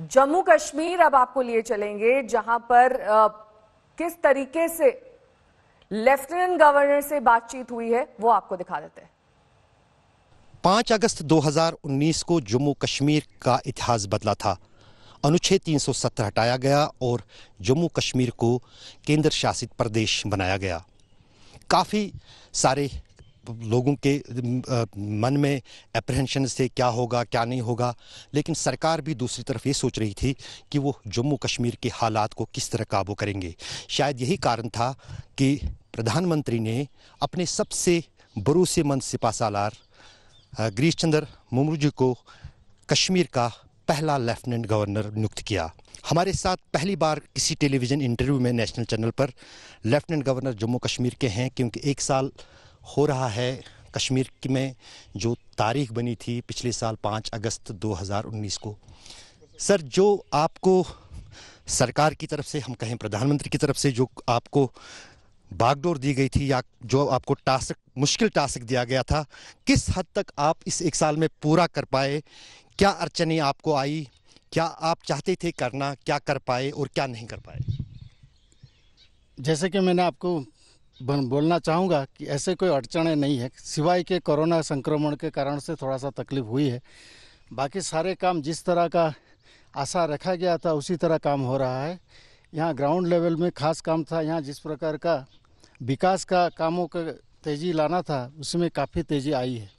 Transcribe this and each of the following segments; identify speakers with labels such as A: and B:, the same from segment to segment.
A: जम्मू कश्मीर अब आपको लिए चलेंगे जहां पर आ, किस तरीके से लेफ्टिनेंट गवर्नर से बातचीत हुई है वो आपको दिखा देते हैं पांच अगस्त 2019 को जम्मू कश्मीर का इतिहास बदला था अनुच्छेद 370 हटाया गया और जम्मू कश्मीर को केंद्र शासित प्रदेश बनाया गया काफ़ी सारे लोगों के मन में अप्रहेंशन से क्या होगा क्या नहीं होगा लेकिन सरकार भी दूसरी तरफ ये सोच रही थी कि वो जम्मू कश्मीर के हालात को किस तरह काबू करेंगे शायद यही कारण था कि प्रधानमंत्री ने अपने सबसे भरोसेमंद सिपा सालार गिरीश चंद्र मुर्मू जी को कश्मीर का पहला लेफ्टिनेंट गवर्नर नियुक्त किया हमारे साथ पहली बार किसी टेलीविज़न इंटरव्यू में नेशनल चैनल पर लेफ्टिनेंट गवर्नर जम्मू कश्मीर के हैं क्योंकि एक साल हो रहा है कश्मीर में जो तारीख बनी थी पिछले साल पाँच अगस्त 2019 को सर जो आपको सरकार की तरफ से हम कहें प्रधानमंत्री की तरफ से जो आपको बागडोर दी गई थी या जो आपको टास्क मुश्किल टास्क दिया गया था किस हद तक आप इस एक साल में पूरा कर पाए क्या अड़चने आपको आई क्या
B: आप चाहते थे करना क्या कर पाए और क्या नहीं कर पाए जैसे कि मैंने आपको बोलना चाहूँगा कि ऐसे कोई अड़चने नहीं है सिवाय के कोरोना संक्रमण के कारण से थोड़ा सा तकलीफ हुई है बाकी सारे काम जिस तरह का आशा रखा गया था उसी तरह काम हो रहा है यहाँ ग्राउंड लेवल में खास काम था यहाँ जिस प्रकार का विकास का कामों का तेज़ी लाना था उसमें काफ़ी तेज़ी आई है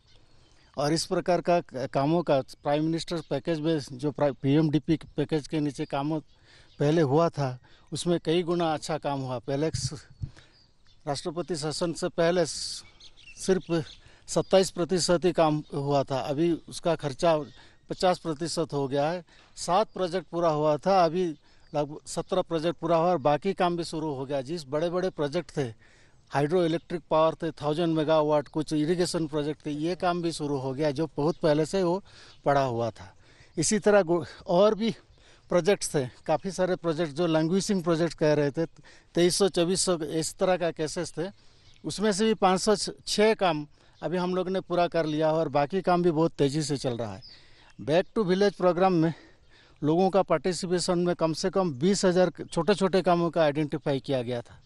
B: और इस प्रकार का कामों का प्राइम मिनिस्टर पैकेज में जो पीएमडीपी पैकेज के नीचे कामों पहले हुआ था उसमें कई गुना अच्छा काम हुआ पहले राष्ट्रपति शासन से पहले सिर्फ सत्ताईस प्रतिशत ही काम हुआ था अभी उसका खर्चा पचास प्रतिशत हो गया है सात प्रोजेक्ट पूरा हुआ था अभी लगभग सत्रह प्रोजेक्ट पूरा हुआ और बाकी काम भी शुरू हो गया जिस बड़े बड़े प्रोजेक्ट थे हाइड्रो इलेक्ट्रिक पावर थे थाउजेंड मेगावाट कुछ इरिगेशन प्रोजेक्ट थे ये काम भी शुरू हो गया जो बहुत पहले से वो पड़ा हुआ था इसी तरह और भी प्रोजेक्ट्स थे काफ़ी सारे प्रोजेक्ट जो लैंग्वेजिंग प्रोजेक्ट कह रहे थे तेईस सौ चौबीस सौ इस तरह का केसेस थे उसमें से भी पाँच सौ छः काम अभी हम लोग ने पूरा कर लिया और बाकी काम भी बहुत तेज़ी से चल रहा है बैक टू विलेज प्रोग्राम में लोगों का पार्टिसिपेशन में कम से कम बीस हज़ार छोटे छोटे कामों का आइडेंटिफाई किया गया था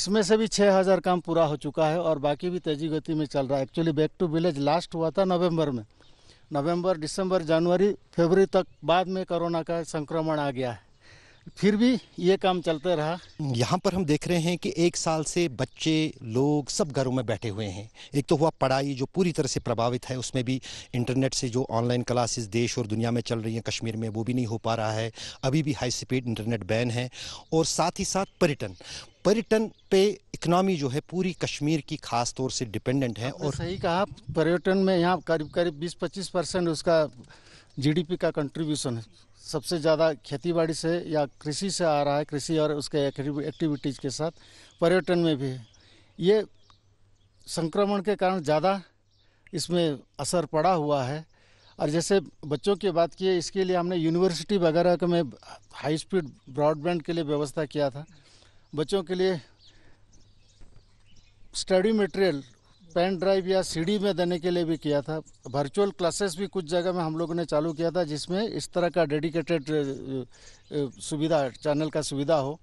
B: इसमें से भी छः हज़ार काम पूरा हो चुका है और बाकी भी तेज़ी गति में चल रहा है actually back to village last हुआ था नवंबर में नवंबर दिसंबर जनवरी फरवरी तक बाद में कोरोना का संक्रमण आ गया है फिर भी ये काम चलते रहा यहाँ पर हम देख रहे हैं कि
A: एक साल से बच्चे लोग सब घरों में बैठे हुए हैं एक तो हुआ पढ़ाई जो पूरी तरह से प्रभावित है उसमें भी इंटरनेट से जो ऑनलाइन क्लासेस देश और दुनिया में चल रही हैं कश्मीर में वो भी नहीं हो पा रहा है अभी भी हाई स्पीड इंटरनेट बैन है और साथ ही साथ पर्यटन पर्यटन पे इकनॉमी जो है पूरी कश्मीर की खास तौर से डिपेंडेंट है और सही कहा
B: पर्यटन में यहाँ करीब करीब 20-25 परसेंट उसका जीडीपी का कंट्रीब्यूशन है सबसे ज़्यादा खेतीबाड़ी से या कृषि से आ रहा है कृषि और उसके एक्टिविटीज़ के साथ पर्यटन में भी ये संक्रमण के कारण ज़्यादा इसमें असर पड़ा हुआ है और जैसे बच्चों की बात की है इसके लिए हमने यूनिवर्सिटी वगैरह में हाई स्पीड ब्रॉडबैंड के लिए व्यवस्था किया था बच्चों के लिए स्टडी मटेरियल पेन ड्राइव या सीडी में देने के लिए भी किया था वर्चुअल क्लासेस भी कुछ जगह में हम लोगों ने चालू किया था जिसमें इस तरह का डेडिकेटेड सुविधा चैनल का सुविधा हो